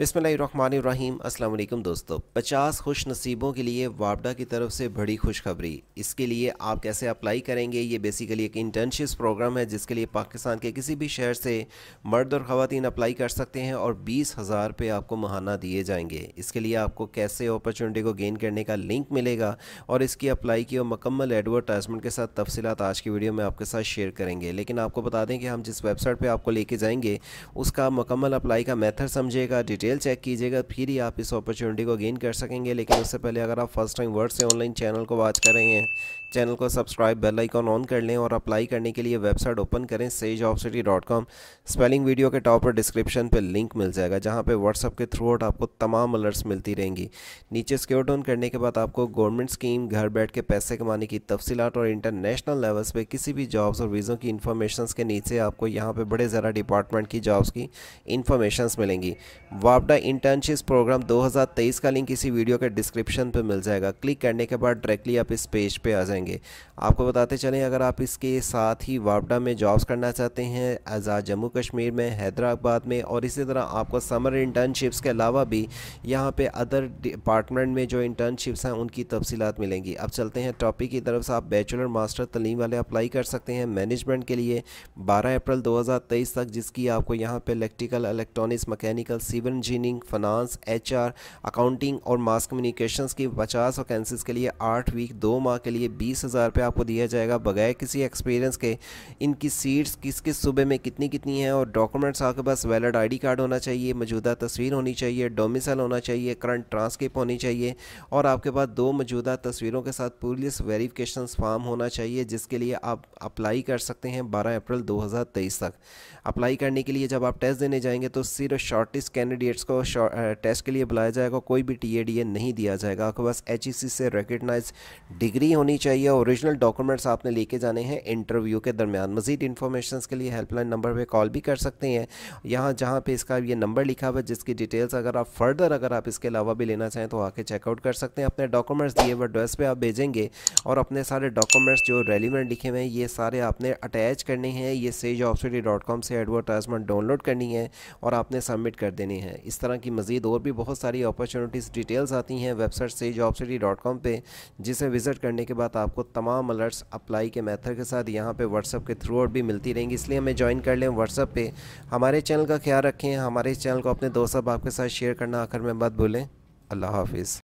बिसमीम अल्लाम दोस्तों पचास खुश नसीबों के लिए वापडा की तरफ से बड़ी खुशखबरी इसके लिए आप कैसे अप्लाई करेंगे ये बेसिकली एक इंटर्नशिप प्रोग्राम है जिसके लिए पाकिस्तान के किसी भी शहर से मर्द और ख़वान अप्लाई कर सकते हैं और बीस हज़ार रुपये आपको महाना दिए जाएंगे इसके लिए आपको कैसे अपॉर्चुनिटी को गेन करने का लिंक मिलेगा और इसकी अप्लाई की और मकम्मल एडवर्टाइजमेंट के साथ तफसीत आज की वीडियो में आपके साथ शेयर करेंगे लेकिन आपको बता दें कि हम जिस वेबसाइट पर आपको लेके जाएंगे उसका मकम्मल अप्लाई का मैथड समझेगा डिटेल डिटेल चेक कीजिएगा फिर ही आप इस अपॉर्चुनिटी को गेन कर सकेंगे लेकिन उससे पहले अगर आप फर्स्ट टाइम वर्ड से ऑनलाइन चैनल को वॉच कर रहे हैं चैनल को सब्सक्राइब बेल आइकॉन ऑन कर लें और अप्लाई करने के लिए वेबसाइट ओपन करें sage of city dot com spelling video के टॉप पर डिस्क्रिप्शन पर लिंक मिल जाएगा जहाँ पर व्हाट्सअप के थ्रू आपको तमाम अलर्ट्स मिलती रहेंगी नीचे स्क्योर डाउन करने के बाद आपको गवर्नमेंट स्कीम घर बैठ के पैसे कमाने की तफसीत और इंटरनेशनल लेवल्स पर किसी भी जॉब्स और वीज़ों की इन्फॉर्मेशन के नीचे आपको यहाँ पर बड़े ज़रा डिपार्टमेंट की जॉब्स की इन्फॉर्मेशन मिलेंगी वापडा इंटर्नशिप प्रोग्राम 2023 का लिंक इसी वीडियो के डिस्क्रिप्शन पे मिल जाएगा क्लिक करने के बाद डायरेक्टली आप इस पेज पे आ जाएंगे आपको बताते चलें अगर आप इसके साथ ही वापडा में जॉब्स करना चाहते हैं आज़ाद जम्मू कश्मीर में हैदराबाद में और इसी तरह आपको समर इंटर्नशिप्स के अलावा भी यहाँ पर अदर डिपार्टमेंट में जो इंटर्नशिप्स हैं उनकी तफसीत मिलेंगी अब चलते हैं टॉपिक की तरफ से आप बैचलर मास्टर तलीम वाले अप्लाई कर सकते हैं मैनेजमेंट के लिए बारह अप्रैल दो तक जिसकी आपको यहाँ पर electrical electronics mechanical civil engineering finance H accounting और मास कम्युनिकेशन की पचास वैकेंसीज के लिए आठ वीक दो माह के लिए बीस हज़ार रुपये आपको दिया जाएगा बगैर किसी एक्सपीरियंस के इनकी सीट्स किस किस सूबे में कितनी कितनी हैं और डॉक्यूमेंट्स आपके पास वैलड आई कार्ड होना चाहिए मौजूदा तस्वीर होनी चाहिए डोमिसल होना चाहिए करंट ट्रांसक्रिप्ट होनी चाहिए और आपके पास दो मौजूदा तस्वीरों के साथ पुलिस वेरीफिकेशन फॉर्म होना चाहिए जिसके लिए आप अप्लाई कर सकते हैं बारह अप्रैल दो तक अप्लाई करने के लिए जब आप टेस्ट देने जाएंगे तो सिर्फ शॉर्टेस्ट कैंडिडेट कैंडिडेट्स को टेस्ट uh, के लिए बुलाया जाएगा कोई भी टी ए नहीं दिया जाएगा आपके पास एच e से रिकगनाइज डिग्री होनी चाहिए औरिजिनल डॉक्यूमेंट्स आपने लेके जाने हैं इंटरव्यू के दरमियान मजीद इन्फॉर्मेशन के लिए हेल्पलाइन नंबर पर कॉल भी कर सकते हैं यहाँ जहाँ पर इसका ये नंबर लिखा हुआ है जिसकी डिटेल्स अगर आप फर्दर अगर आप इसके अलावा भी लेना चाहें तो आके चेकआउट कर सकते हैं अपने डॉक्यूमेंट्स दिए हुए एड्रेस पर आप भेजेंगे और अपने सारे डॉक्यूमेंट्स जो रेलिवेंट लिखे हुए हैं ये सारे आपने अटैच करने हैं ये सेज से एडवर्टाइजमेंट डाउनलोड करनी है और आपने सबमिट कर देनी है इस तरह की मज़ीद और भी बहुत सारी अपॉर्चुनिटीज़ डिटेल्स आती हैं वेबसाइट से जॉब सिटी डॉट कॉम पर जिसे विज़िट करने के बाद आपको तमाम अलर्ट्स अप्लाई के मेथड के साथ यहाँ पर व्हाट्सअप के थ्रू आउट भी मिलती रहेंगी इसलिए हमें ज्वाइन कर लें व्हाट्सअप पर हमारे चैनल का ख्याल रखें हमारे चैनल को अपने दोस्त आपके साथ शेयर करना आखिर में मत भूलें अल्लाह हाफिज़